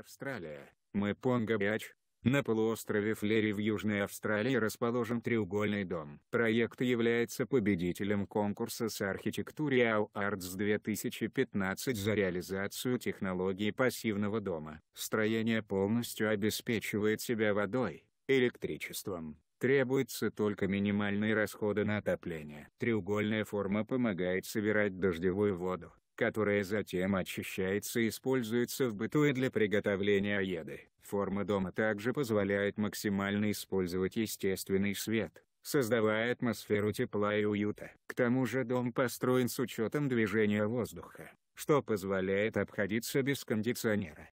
Австралия. Мэпонга Бяч. На полуострове Флери в Южной Австралии расположен треугольный дом. Проект является победителем конкурса с архитектуриал Arts 2015 за реализацию технологии пассивного дома. Строение полностью обеспечивает себя водой, электричеством, Требуется только минимальные расходы на отопление. Треугольная форма помогает собирать дождевую воду которая затем очищается и используется в быту и для приготовления еды. Форма дома также позволяет максимально использовать естественный свет, создавая атмосферу тепла и уюта. К тому же дом построен с учетом движения воздуха, что позволяет обходиться без кондиционера.